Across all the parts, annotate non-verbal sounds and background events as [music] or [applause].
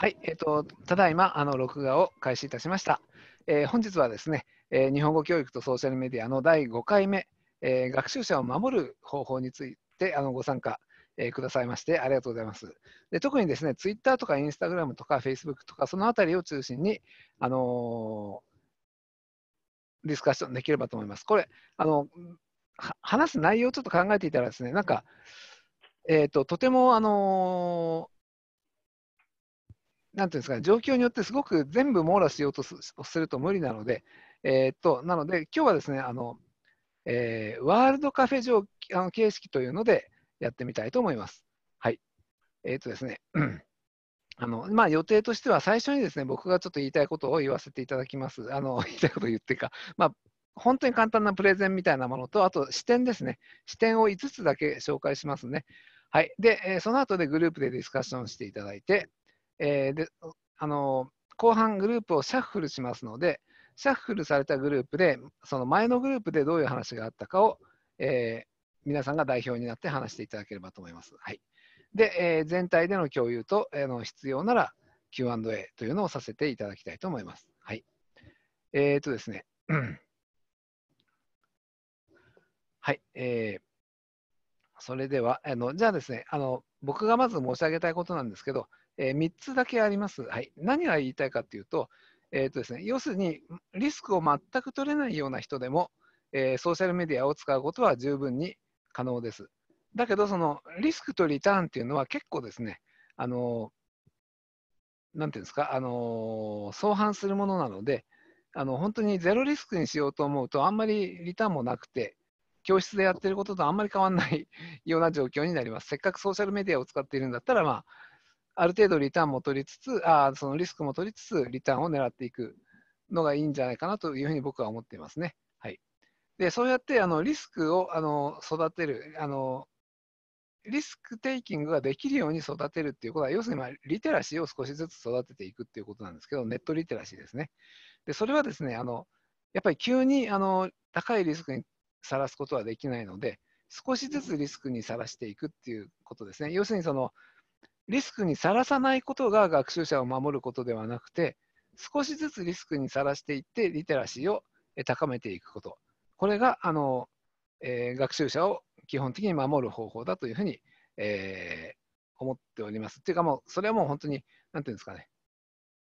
はい、えーと、ただいまあの録画を開始いたしました。えー、本日はですね、えー、日本語教育とソーシャルメディアの第5回目、えー、学習者を守る方法についてあのご参加、えくださいましてありがとうございます。で特にですね、ツイッターとかインスタグラムとかフェイスブックとかその辺りを中心に、あのディスカッションできればと思います。これあの話す内容をちょっと考えていたらですね、なんか、えーと、ととても、あのなんていうんですかね、状況によってすごく全部網羅しようとすると無理なので、えー、っと、なので、今日はですね、あの、えー、ワールドカフェ上あの形式というのでやってみたいと思います。はい。えー、っとですね、[clears throat] あのまあ、予定としては最初にですね、僕がちょっと言いたいことを言わせていただきます。あの [laughs] 言いたいことを言ってか、まあ、本当に簡単なプレゼンみたいなものと、あと視点ですね。視点を5つだけ紹介しますね。はい。で、えー、その後でグループでディスカッションしていただいて、えー、であの後半グループをシャッフルしますので、シャッフルされたグループで、その前のグループでどういう話があったかを、えー、皆さんが代表になって話していただければと思います。はい、で、えー、全体での共有と、えー、の必要なら Q&A というのをさせていただきたいと思います。はい。えっ、とですね。[clears throat] はい。えー、それではあの、じゃあですねあの、僕がまず申し上げたいことなんですけど、えー、3つだけあります。はい、何が言いたいかというと,、えーとですね、要するにリスクを全く取れないような人でも、えー、ソーシャルメディアを使うことは十分に可能です。だけどそのリスクとリターンっていうのは結構ですね、あのなんていうんですか、あの相反するものなので、あの本当にゼロリスクにしようと思うと、あんまりリターンもなくて、教室でやってることとあんまり変わらないような状況になります。せっかくソーシャルメディアを使っているんだったら、まあ、ある程度リターンも取りつつ、あそのリスクも取りつつ、リターンを狙っていくのがいいんじゃないかなというふうに僕は思っていますね。はい、でそうやってあのリスクをあの育てるあの、リスクテイキングができるように育てるっていうことは、要するに、まリテラシーを少しずつ育てていくっていうことなんですけど、ネットリテラシーですね。でそれはですねあの、やっぱり急にあの高いリスクにさらすことはできないので、少しずつリスクにさらしていくっていうことですね。要するにそのリスクにさらさないことが学習者を守ることではなくて、少しずつリスクにさらしていって、リテラシーを高めていくこと。これが、あの、えー、学習者を基本的に守る方法だというふうに、えー、思っております。とていうかもう、それはもう本当に、なんていうんですかね、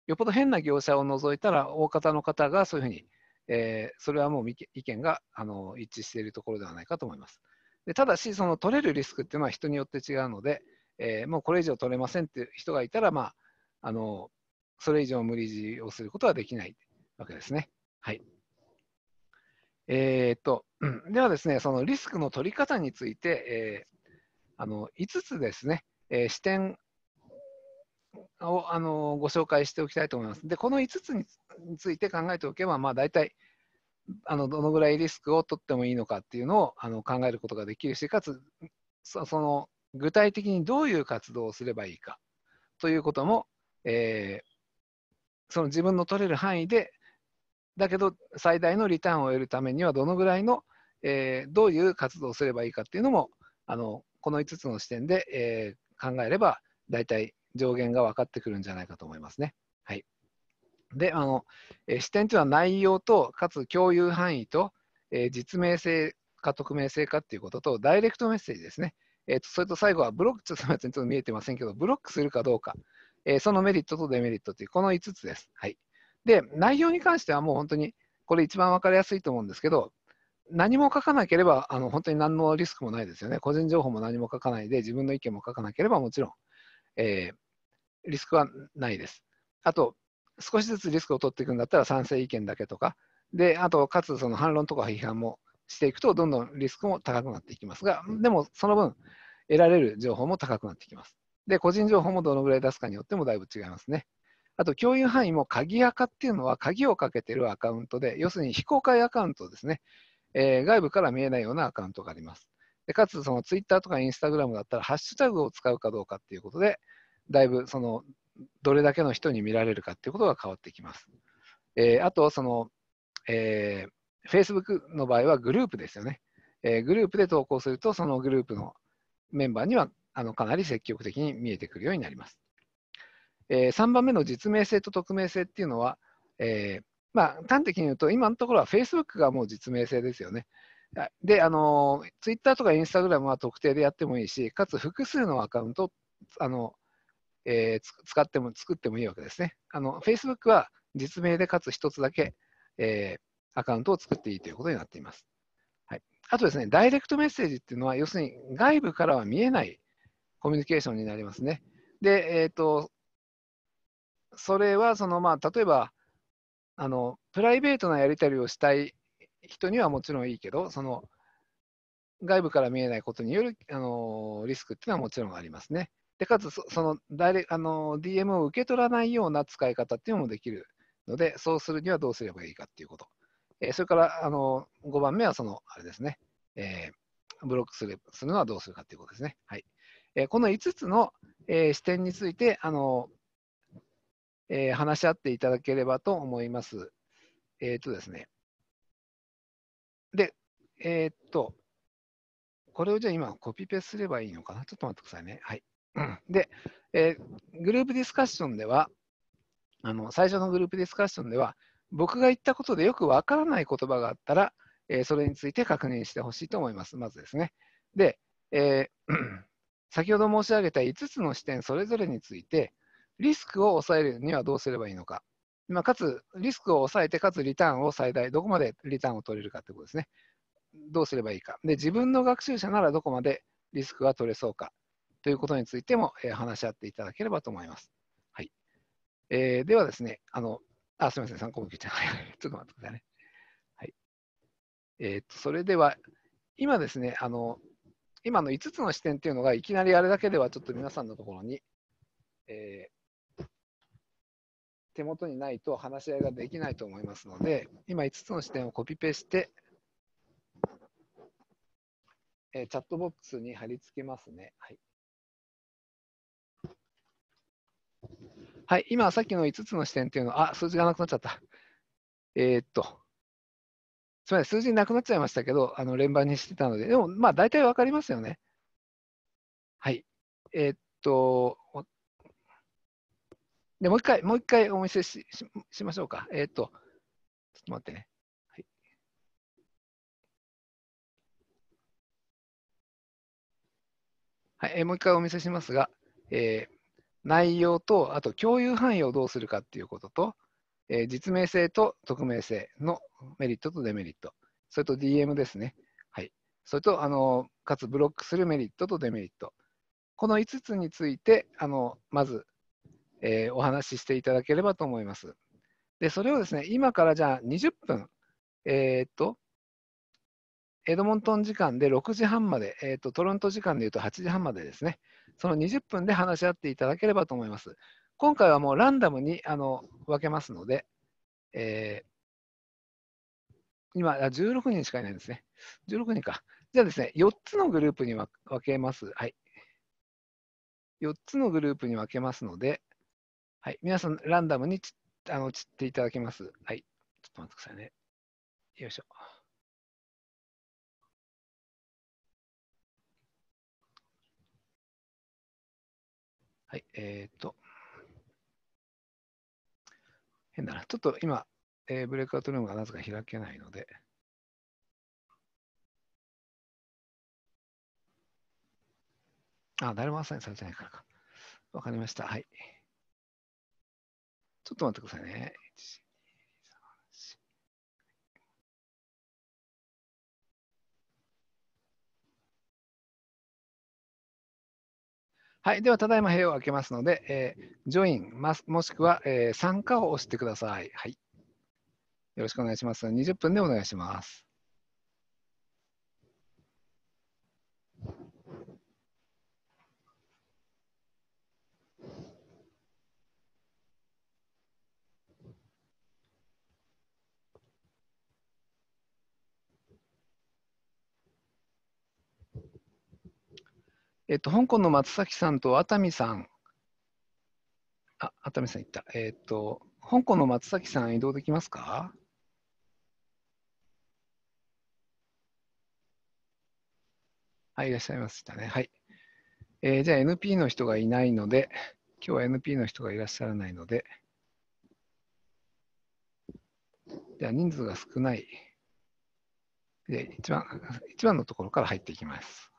よっぽど変な業者を除いたら、大方の方がそういうふうに、えー、それはもう意見があの一致しているところではないかと思います。でただし、その取れるリスクっていうのは人によって違うので、えー、もうこれ以上取れませんっていう人がいたら、まあ、あのそれ以上無理強いをすることはできないわけですね。はい。えー、っと、ではですね、そのリスクの取り方について、えー、あの5つですね、えー、視点をあのご紹介しておきたいと思います。で、この5つについて考えておけば、まあ、大体あのどのぐらいリスクを取ってもいいのかっていうのをあの考えることができるし、かつその具体的にどういう活動をすればいいかということも、えー、その自分の取れる範囲でだけど最大のリターンを得るためにはどのぐらいの、えー、どういう活動をすればいいかっていうのもあのこの5つの視点で、えー、考えれば大体上限が分かってくるんじゃないかと思いますね。はい、であの、えー、視点というのは内容とかつ共有範囲と、えー、実名性か匿名性かっていうこととダイレクトメッセージですね。えー、とそれと最後はブロック、ちょっとすみまちょっと見えてませんけど、ブロックするかどうか、えー、そのメリットとデメリットという、この5つです。はい、で、内容に関してはもう本当に、これ一番分かりやすいと思うんですけど、何も書かなければあの本当に何のリスクもないですよね。個人情報も何も書かないで、自分の意見も書かなければもちろん、えー、リスクはないです。あと、少しずつリスクを取っていくんだったら賛成意見だけとか、で、あと、かつその反論とか批判もしていくと、どんどんリスクも高くなっていきますが、でもその分、得られる情報も高くなってきます。で、個人情報もどのぐらい出すかによってもだいぶ違いますね。あと、共有範囲も鍵アカっていうのは、鍵をかけてるアカウントで、要するに非公開アカウントですね。えー、外部から見えないようなアカウントがあります。でかつ、その Twitter とか Instagram だったら、ハッシュタグを使うかどうかっていうことで、だいぶそのどれだけの人に見られるかっていうことが変わってきます。えー、あと、その、えー、Facebook の場合はグループですよね。えー、グループで投稿すると、そのグループのメンバーにはあのかなり積極的に見えてくるようになります。えー、3番目の実名性と匿名性っていうのは、えー、まあ、端的に言うと、今のところは Facebook がもう実名性ですよね。で、あの、Twitter とか Instagram は特定でやってもいいし、かつ複数のアカウントあの、えー、使っても作ってもいいわけですね。あの Facebook は実名でかつ1つだけ、えーアカウントを作っていいということになっています。はい、あとですね、ダイレクトメッセージっていうのは、要するに外部からは見えないコミュニケーションになりますね。で、えっ、ー、と、それはその、まあ、例えばあの、プライベートなやり取りをしたい人にはもちろんいいけど、その外部から見えないことによるあのリスクっていうのはもちろんありますね。でかつそ、そのダイあの DM を受け取らないような使い方っていうのもできるので、そうするにはどうすればいいかっていうこと。えそれから、あの、5番目は、その、あれですね、えー、ブロックするするのはどうするかということですね。はい。えこの5つの、え視点について、あの、え話し合っていただければと思います。えっ、ー、とですね。で、えっ、と、これをじゃあ今コピペすればいいのかなちょっと待ってくださいね。はい。で、えー、グループディスカッションでは、あの最初のグループディスカッションでは、僕が言ったことでよくわからない言葉があったら、えー、それについて確認してほしいと思います。まずですね。で、えー、[clears throat] 先ほど申し上げた5つの視点それぞれについて、リスクを抑えるにはどうすればいいのか。まあ、かつ、リスクを抑えて、かつリターンを最大、どこまでリターンを取れるかということですね。どうすればいいか。で、自分の学習者ならどこまでリスクが取れそうかということについても、えー、話し合っていただければと思います。はいえー、ではですねあの、あ、すみません、参考文献じゃい。ちょっと待ってくださいね。はい。えっ、と、それでは、今ですね、あの、今の5つの視点っていうのが、いきなりあれだけではちょっと皆さんのところに、えー、手元にないと話し合いができないと思いますので、今5つの視点をコピペして、えー、チャットボックスに貼り付けますね。はい。はい、今、さっきの5つの視点っていうのは、あ、数字がなくなっちゃった。えー、っと、つまり数字なくなっちゃいましたけど、あの連番にしてたので、でも、まあ、大体わかりますよね。はい。えー、っと、で、もう一回、もう一回お見せししましょうか。えー、っと、ちょっと待ってね。はい、もう一回お見せしますが、えー内容と、あと共有範囲をどうするかっていうことと、えー、実名性と匿名性のメリットとデメリット、それと DM ですね。はい。それと、あの、かつブロックするメリットとデメリット。この5つについて、あの、まず、えー、お話ししていただければと思います。で、それをですね、今からじゃあ20分、えー、っと、エドモントン時間で6時半まで、えーと、トロント時間でいうと8時半までですね、その20分で話し合っていただければと思います。今回はもうランダムにあの分けますので、えー、今、16人しかいないんですね。16人か。じゃあですね、4つのグループに分けます。はい。4つのグループに分けますので、はい、皆さん、ランダムにあの散っていただきます。はい。ちょっと待ってくださいね。よいしょ。はい、えっ、と、変だな。ちょっと今、えー、ブレイクアウトルームがなぜか開けないので。あ、誰もアサインされてないからか。わかりました。はい。ちょっと待ってくださいね。はい、ではただいま部屋を開けますので、えー、ジョイン、もしくは、えー、参加を押してください。はい。よろしくお願いします。20分でお願いします。えっと、香港の松崎さんと熱海さん、あ、熱海さんいった。えっと、香港の松崎さん移動できますかはい、いらっしゃいましたね。はい。えー、じゃあ NP の人がいないので、今日は NP の人がいらっしゃらないので、じゃあ人数が少ない。で、一番、一番のところから入っていきます。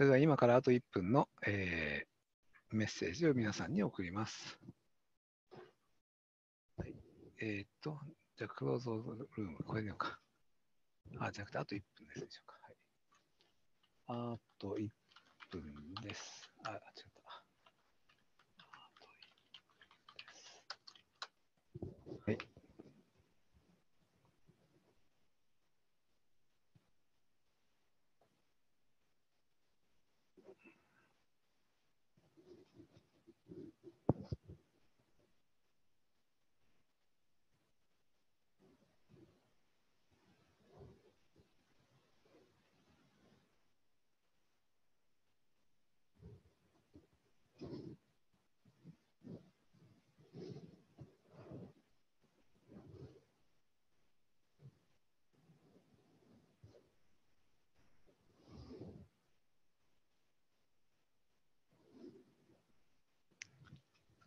それでは今からあと1分の、えー、メッセージを皆さんに送ります。はい、えー、っと、じゃあ、クローズルーム、これでよか。あ、じゃなくて、あと1分ですでしょうか。はい、あと1分です。あ、違う。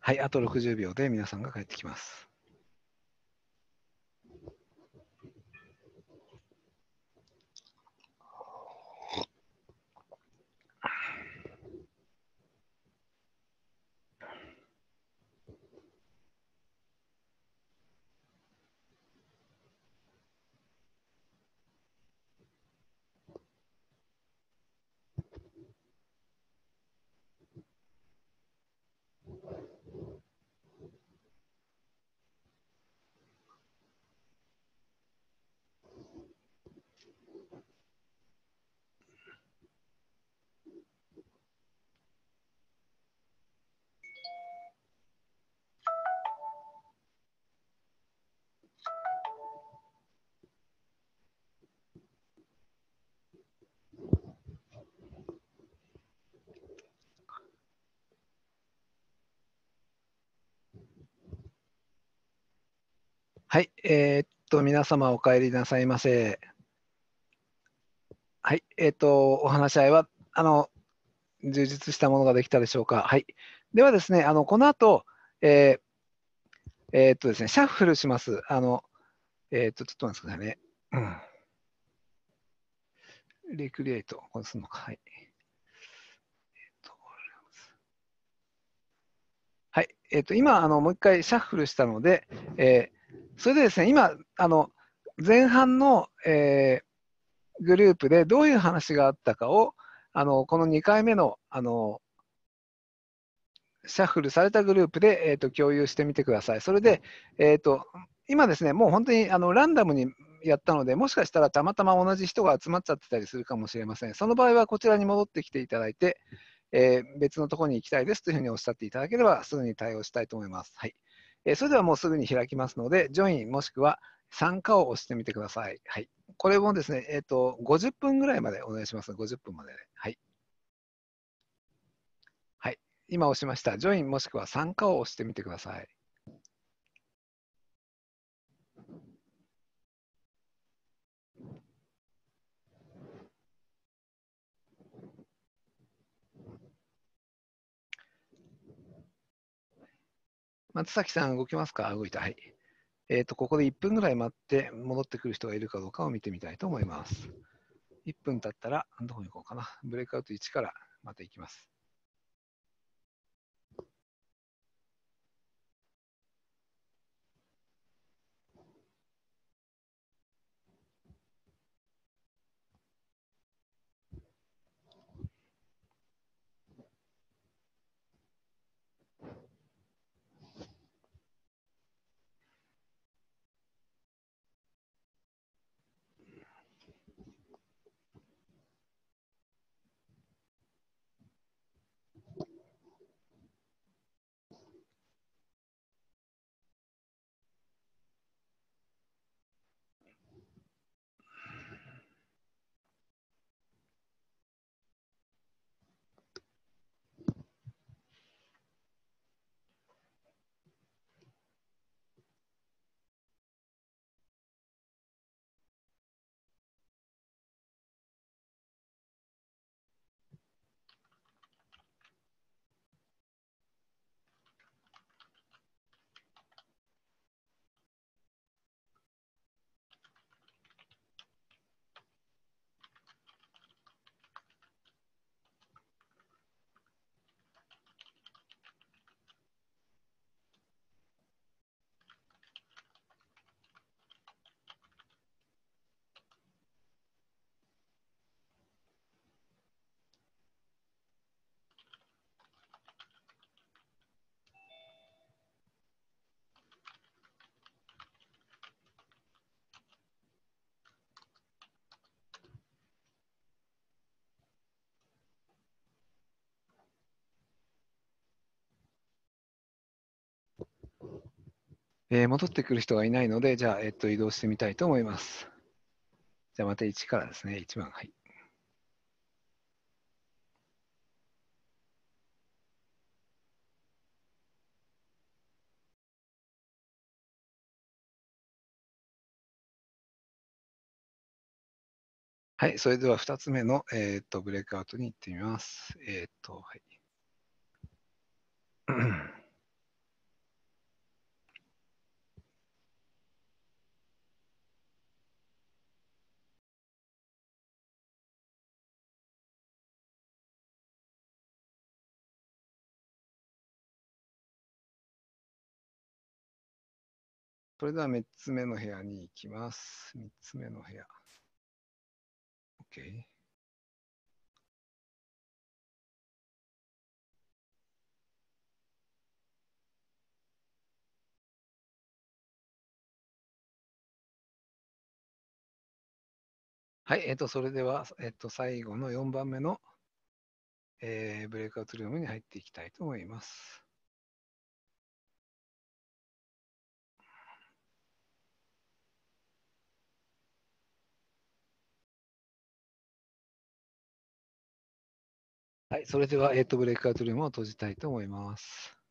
はい、あと60秒で皆さんが帰ってきます。はい、えー、っと、皆様お帰りなさいませ。はい、えー、っと、お話し合いは、あの、充実したものができたでしょうか。はい。ではですね、あの、この後、えー、えっとですね、シャッフルします。あの、えっと、ちょっと待ってくださいね。うん。リクリエイト、こうするのか。はい。はい、えっ、ー、と、今、あの、もう一回シャッフルしたので、えそれでですね、今、あの前半の、えー、グループでどういう話があったかを、あのこの2回目のあのシャッフルされたグループで、えーと、共有してみてください。それで、えーと、と今ですね、もう本当にあのランダムにやったので、もしかしたらたまたま同じ人が集まっちゃってたりするかもしれません。その場合はこちらに戻ってきていただいて、えー、別のところに行きたいですというふうにおっしゃっていただければ、すぐに対応したいと思います。はいえそれではもうすぐに開きますので、ジョインもしくは参加を押してみてください。はい、これもですね、えーと、50分ぐらいまでお願いします。50分まで、ね、はい。はい。今押しました。ジョインもしくは参加を押してみてください。松崎さん動きますか動いた。はい。えっ、ー、と、ここで1分ぐらい待って戻ってくる人がいるかどうかを見てみたいと思います。1分経ったら、どこに行こうかな。ブレイクアウト1からまた行きます。えー、戻ってくる人がいないので、じゃあ、えっと、移動してみたいと思います。じゃあ、また1からですね、1番。はい。はい、それでは2つ目の、えーと、とブレイクアウトに行ってみます。えっ、と、はい。それでは3つ目の部屋に行きます。3つ目の部屋。OK。はい、えっ、ー、と、それでは、えっ、ー、と、最後の4番目の、えー、ブレイクアウトルームに入っていきたいと思います。はい、それでは、えっ、ー、と、ブレイクアウトルームを閉じたいと思います。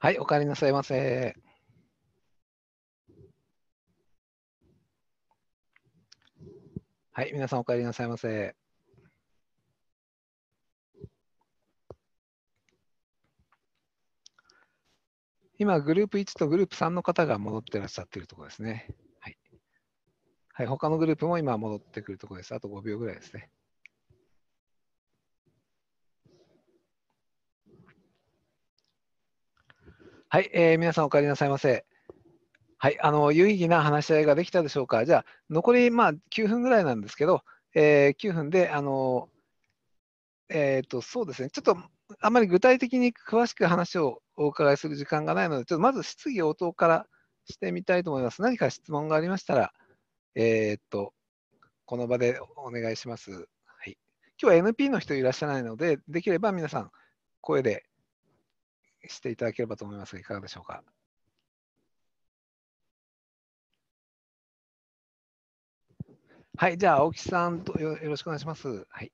はい、お帰りなさいませ。はい、皆さんお帰りなさいませ。今、グループ1とグループ3の方が戻ってらっしゃってるところですね。はい。はい、他のグループも今戻ってくるところです。あと5秒ぐらいですね。はい、えー、皆さんお帰りなさいませ。はい、あの有意義な話し合いができたでしょうか。じゃあ残りまあ9分ぐらいなんですけど、えー、9分であのえっ、ー、とそうですね。ちょっとあまり具体的に詳しく話をお伺いする時間がないので、ちょっとまず質疑応答からしてみたいと思います。何か質問がありましたら、えっ、とこの場でお願いします。はい。今日は NP の人いらっしゃらないので、できれば皆さん声でしていただければと思いますが、いかがでしょうか。はい、じゃあ、青木さんとよよろしくお願いします。はい。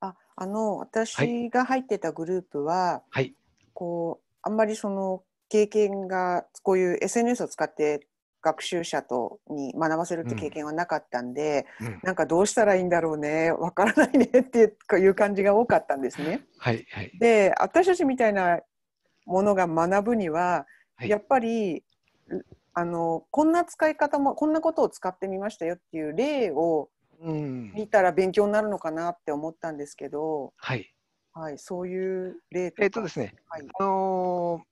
あ、あの、私が入ってたグループは、はい、こう、あんまりその経験がこういう SNS を使って学習者とに学ばせるって経験はなかったんで、うん、なんかどうしたらいいんだろうねわからないねっていう感じが多かったんですね。はいはい、で私たちみたいなものが学ぶには、やっぱりあのこんな使い方もこんなことを使ってみましたよっていう例を見たら勉強になるのかなって思ったんですけど、うん、はいはい、そういう例とえとですね、はい、あのー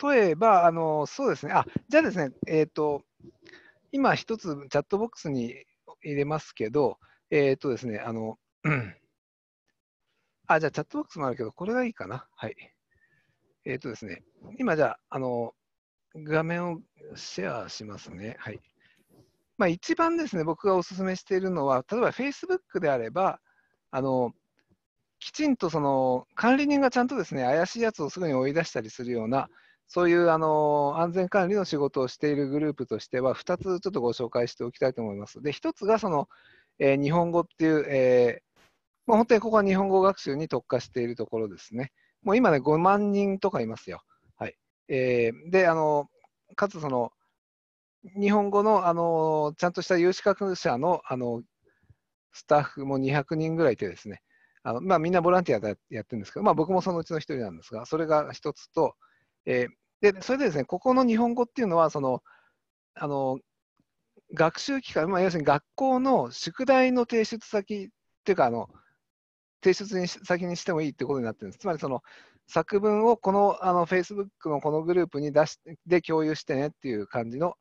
例えば、あのそうですね、あじゃあですね、えーと、今一つチャットボックスに入れますけど、えっ、ー、とですね、あの、あ、じゃあチャットボックスもあるけど、これがいいかな。はい。えっ、ー、とですね、今じゃあ、あの、画面をシェアしますね。はい。まあ、一番ですね、僕がお勧めしているのは、例えば Facebook であれば、あの、きちんとその管理人がちゃんとですね怪しいやつをすぐに追い出したりするような、そういうあの安全管理の仕事をしているグループとしては、2つちょっとご紹介しておきたいと思います。で、1つがその、えー、日本語っていう、えー、まあ、本当にここは日本語学習に特化しているところですね。もう今ね、5万人とかいますよ。はいえー、で、あのかつその、日本語のあのちゃんとした有資格者のあのスタッフも200人ぐらいいてですね、あのまあ、みんなボランティアでやってるんですけど、まあ、僕もそのうちの一人なんですが、それが一つと、えー、でそれでですね、ここの日本語っていうのはその、あの学習機関、まあ、要するに学校の宿題の提出先っていうかあの、提出に先にしてもいいってことになってるんです。つまりその作文をこのあの Facebook のこのグループに出しで共有してねっていう感じの、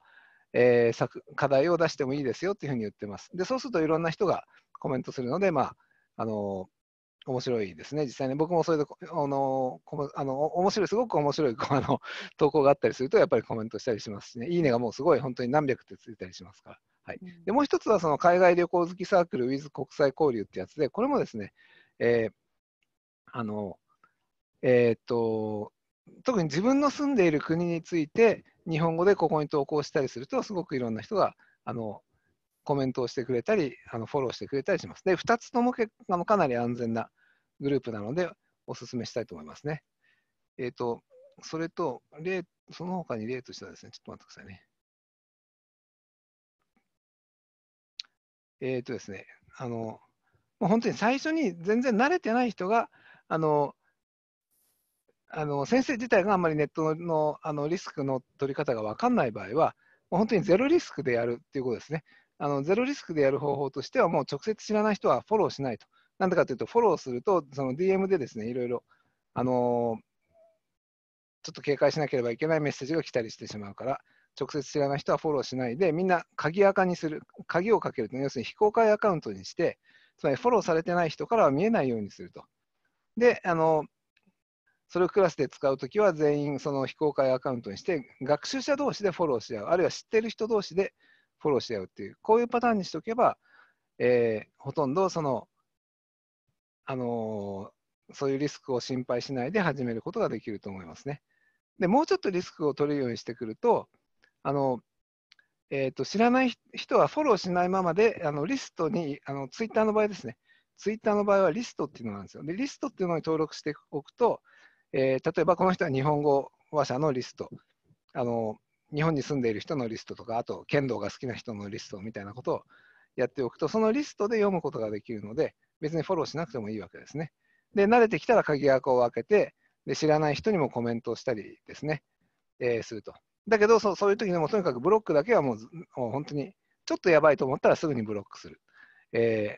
えー、課題を出してもいいですよっていうふうに言ってます。で、そうするといろんな人がコメントするので、まあ、あのー面白いですね、実際ね、僕もそういうとあのあの面白い、すごく面白い [laughs] あの投稿があったりすると、やっぱりコメントしたりしますしね、いいねがもうすごい本当に何百ってついたりしますから。はい、でもう一つはその海外旅行好きサークル with 国際交流ってやつで、これもですね、えー、あのえー、っと特に自分の住んでいる国について、日本語でここに投稿したりすると、すごくいろんな人があのコメントをしてくれたり、あのフォローしてくれたりします。で、2つともけあのかなり安全なグループなので、お勧めしたいと思いますね。えっ、ー、と、それと、例、その他に例としてはですね、ちょっと待ってくださいね。えっ、ー、とですね、あの、もう本当に最初に全然慣れてない人が、あの、あの先生自体があんまりネットのあのリスクの取り方が分かんない場合は、本当にゼロリスクでやるっていうことですね。あのゼロリスクでやる方法としては、もう直接知らない人はフォローしないと。なんでかというと、フォローすると、その DM でですね、いろいろ、あのー、ちょっと警戒しなければいけないメッセージが来たりしてしまうから、直接知らない人はフォローしないで、みんな鍵アカにする、鍵をかけると、要するに非公開アカウントにして、つまりフォローされてない人からは見えないようにすると。で、あのー、それをクラスで使うときは全員その非公開アカウントにして、学習者同士でフォローし合う、あるいは知ってる人同士でフォローし合うっていう、こういうパターンにしておけば、えー、ほとんどその、あのー、そういうリスクを心配しないで始めることができると思いますね。で、もうちょっとリスクを取るようにしてくると、あのえーと、知らない人はフォローしないままで、あのリストに、あのツイッターの場合ですね、ツイッターの場合はリストっていうのなんですよ。で、リストっていうのに登録しておくと、えー、例えばこの人は日本語話者のリスト、あの日本に住んでいる人のリストとかあと剣道が好きな人のリストみたいなことをやっておくとそのリストで読むことができるので別にフォローしなくてもいいわけですね。で慣れてきたら鍵箱を開けてで知らない人にもコメントをしたりですね、えー、すると。だけどそうそういう時でもとにかくブロックだけはもうもう本当にちょっとやばいと思ったらすぐにブロックする、え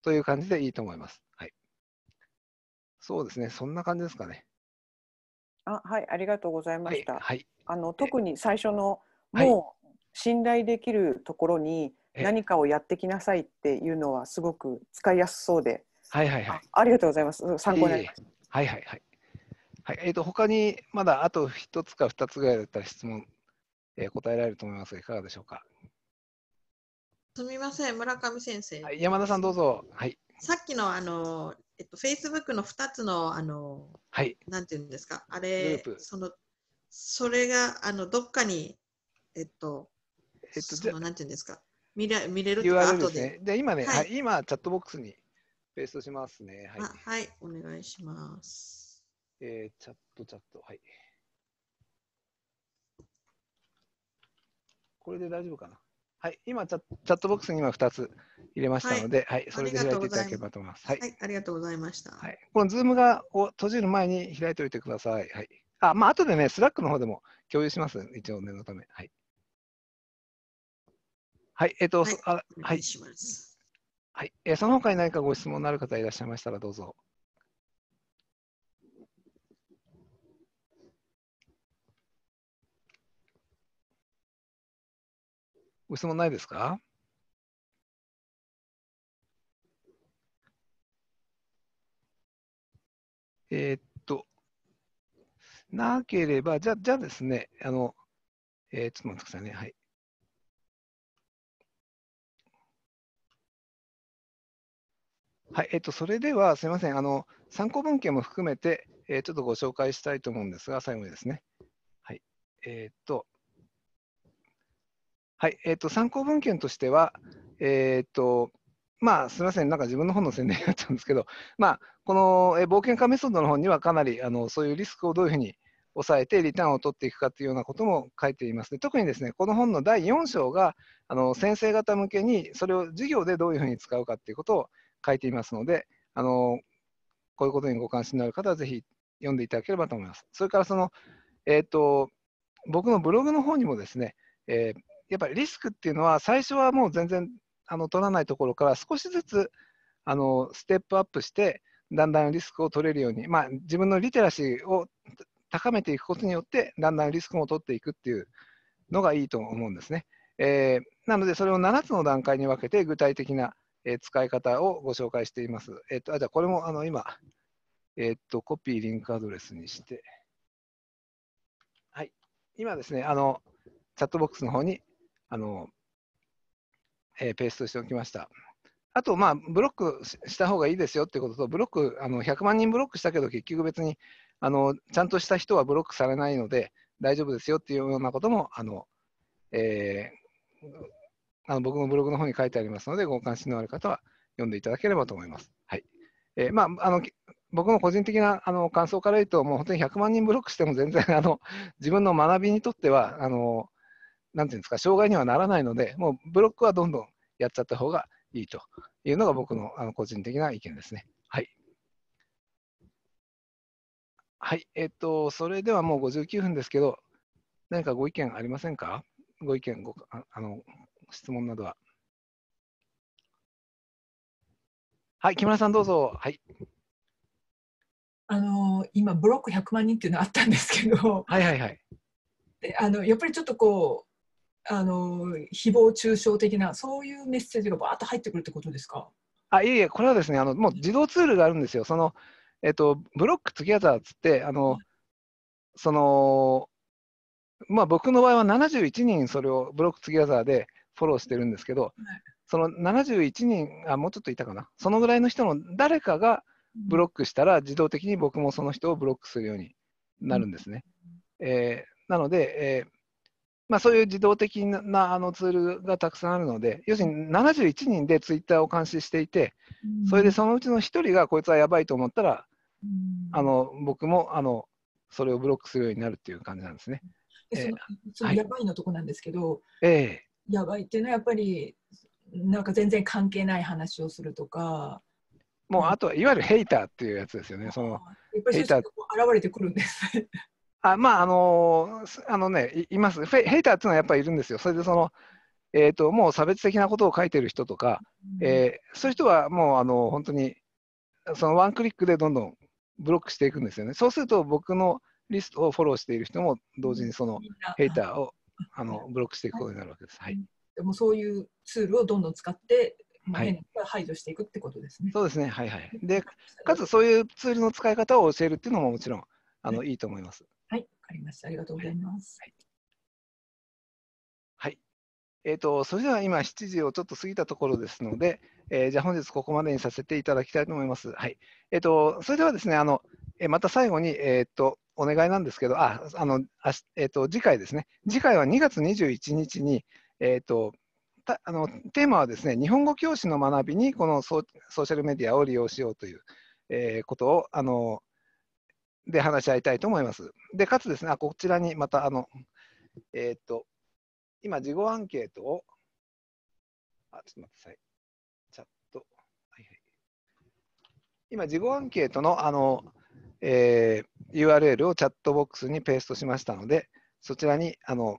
ー、という感じでいいと思います。はい、そうですね、そんな感じですかね。あはい、ありがとうございました。はい、はいあの特に最初のもう信頼できるところに何かをやってきなさいっていうのはすごく使いやすそうで、はいはいはい、ありがとうございます参考になります。はいはいはいはいえーと、他にまだあと一つか二つぐらいだったら質問、えー、答えられると思いますがいかがでしょうか。すみません村上先生、はい、山田さんどうぞ、はい、さっきのあのえっと、フェイスブックの二つの、あの、はい、なんていうんですか、あれ、ループそのそれがあのどっかに、えっと、えっと、なんていうんですか、見れ見れるとか URL ですね。で今ね、はい、今、チャットボックスにペーストしますね。はい、はい、お願いします。えー、チャット、チャット、はい。これで大丈夫かな。はい、今チャ、チャットボックスに今2つ入れましたので、はい、はい、それで開いていただければと思います。はい、ありがとうございました。はい、このズームがを閉じる前に開いておいてください。はい。あ、まあ、後でね、スラックの方でも共有します。一応念のため。はい。はい、えっ、ー、と、はい、あはい。はい、えー、その他に何かご質問のある方いらっしゃいましたらどうぞ。ご質問ないですかえー、っなければ、じゃじゃあですね、あの、えー、ちょっと待ってくださいね。はい。はい、えっと、それでは、すみません、あの、参考文献も含めて、えー、ちょっとご紹介したいと思うんですが、最後にですね。はい、えー、っと、はい、えー、っと、参考文献としては、えっと、まあ、すみません、なんか自分の本の宣伝になっちゃうんですけど、まあ、この、えー、冒険家メソッドの本にはかなりあのそういうリスクをどういうふうに抑えてリターンを取っていくかというようなことも書いています、特にですねこの本の第4章があの先生方向けにそれを授業でどういうふうに使うかということを書いていますのであのこういうことにご関心のある方はぜひ読んでいただければと思います。それからその、えーと僕のブログの方にもですね、えー、やっぱりリスクっていうのは最初はもう全然あの取らないところから少しずつあのステップアップしてだんだんリスクを取れるように、まあ、自分のリテラシーを高めていくことによって、だんだんリスクも取っていくっていうのがいいと思うんですね。えー、なので、それを7つの段階に分けて具体的な、えー、使い方をご紹介しています。えー、っとあじゃあ、これもあの今、えー、っと、コピーリンクアドレスにして、はい、今ですね、あのチャットボックスの方にあの、えペーストしておきました。あと、まあ、ブロックした方がいいですよってことと、ブロック、あの100万人ブロックしたけど、結局別にあのちゃんとした人はブロックされないので大丈夫ですよっていうようなこともあの、えー、あの僕のブログの方に書いてありますのでご関心のある方は読んでいただければと思います。はいえー、まあ、あの僕の個人的なあの感想から言うと、もう本当に100万人ブロックしても全然あの自分の学びにとってはあの、なんていうんですか、障害にはならないので、もうブロックはどんどんやっちゃった方がいいというのが僕のあの個人的な意見ですね。はい、えっ、ー、と、それではもう59分ですけど、何かご意見ありませんかご意見ごあ、あの、質問などは。はい、木村さんどうぞ。はい。あの今ブロック100万人っていうのあったんですけど、はいはいはい。であのやっぱりちょっとこうあの誹謗中傷的なそういうメッセージがばーっと入ってくるってことですか。あいえいえこれはですねあのもう自動ツールがあるんですよ。そのえっと、ブロックツギャザーっつって、あの、その、まあ僕の場合は71人それをブロックツギャザーでフォローしてるんですけど、その71人、あ、もうちょっといたかな、そのぐらいの人の誰かがブロックしたら自動的に僕もその人をブロックするようになるんですね。えー、なので、えー、まあ、そういう自動的なあのツールがたくさんあるので、要するに71人でツイッターを監視していて、それでそのうちの1人がこいつはやばいと思ったら、あの僕もあのそれをブロックするようになるっていう感じなんですね。えー、そのやばいのとこなんですけど、はい、やばいっていうのはやっぱりなんか全然関係ない話をするとか。もうあとはいわゆるヘイターっていうやつですよね。そのヘイター現れてくるんです。あまああのー、あのねいますヘイターっていうのはやっぱりいるんですよ。それでそのえーと、ともう差別的なことを書いてる人とか、うん、えー、そういう人はもうあの本当にそのワンクリックでどんどんブロックしていくんですよね。そうすると僕のリストをフォローしている人も同時にそのヘイターをあのブロックしていくことになるわけです。はい、でもそういうツールをどんどん使ってはい、排除していくってことですね。そうですね、はいはい。で、かつそういうツールの使い方を教えるっていうのももちろんあの、はい、いいと思います。はい、わかりました。ありがとうございます。はいえーと、それでは今7時をちょっと過ぎたところですので、えー、じゃあ本日ここまでにさせていただきたいと思います。はいえーと、それではですねあの、えまた最後に、えーと、お願いなんですけどああのあ、えー、と次回ですね次回は2月21日に、えー、とたあのテーマはですね日本語教師の学びにこのソーシャルメディアを利用しようという、えー、ことをあので話し合いたいと思います。でかつですねあこちらにまたあの、えー、と今、事後アンケートを、あ、ちょっと待ってください。チャット。はいはい、今、事後アンケートのあの、えー、URL をチャットボックスにペーストしましたので、そちらに、あの、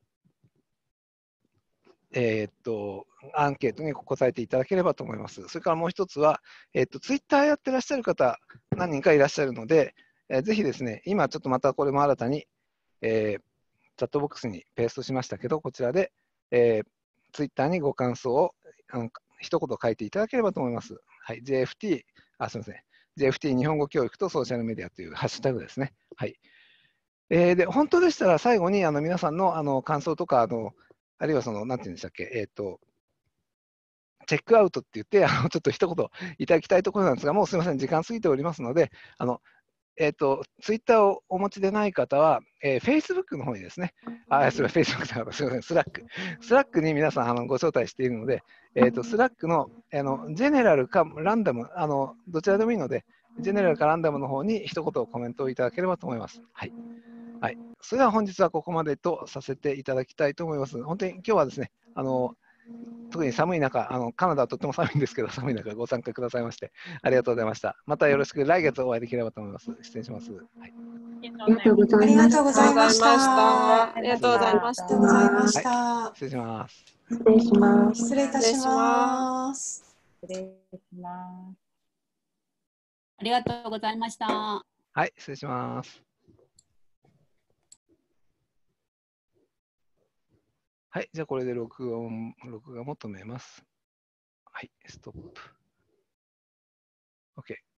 えー、っと、アンケートに答えていただければと思います。それからもう一つは、えー、っと、ツイッターやってらっしゃる方、何人かいらっしゃるので、えー、ぜひですね、今ちょっとまたこれも新たに、えー、チャットボックスにペーストしましたけど、こちらで、えー、ツイッターにご感想を一言書いていただければと思います。はい、JFT、あ、すみません。JFT 日本語教育とソーシャルメディアというハッシュタグですね。はい。えー、で、本当でしたら最後にあの皆さんのあの感想とか、あの、あるいはその、なんて言うんでしたっけ、えっ、ー、と、チェックアウトって言って、あのちょっと一言いただきたいところなんですが、もうすみません、時間過ぎておりますので、あのえっ、ー、と、ツイッターをお持ちでない方は、えー、Facebook の方にですね、あ、それは Facebook だから、すみません、スラック。スラックに皆さんあのご招待しているので、えっ、ー、と、スラックの、あの、ジェネラルかランダム、あの、どちらでもいいので、ジェネラルかランダムの方に一言コメントをいただければと思います。はい。はい。それでは本日はここまでとさせていただきたいと思います。本当に今日はですね、あの、特に寒い中あの、カナダはとっても寒いんですけど、[laughs] 寒い中ご参加くださいまして、ありがとうございました。またよろしく、来月お会いできればと思います。失礼します。はい、ありがとうございました。ありがとうございました。い、失礼します。失礼します。失礼いたします。失礼します。ありがとうございました。はい、失礼します。はい、じゃあこれで録音、録画も止めます。はい、ストップ。OK。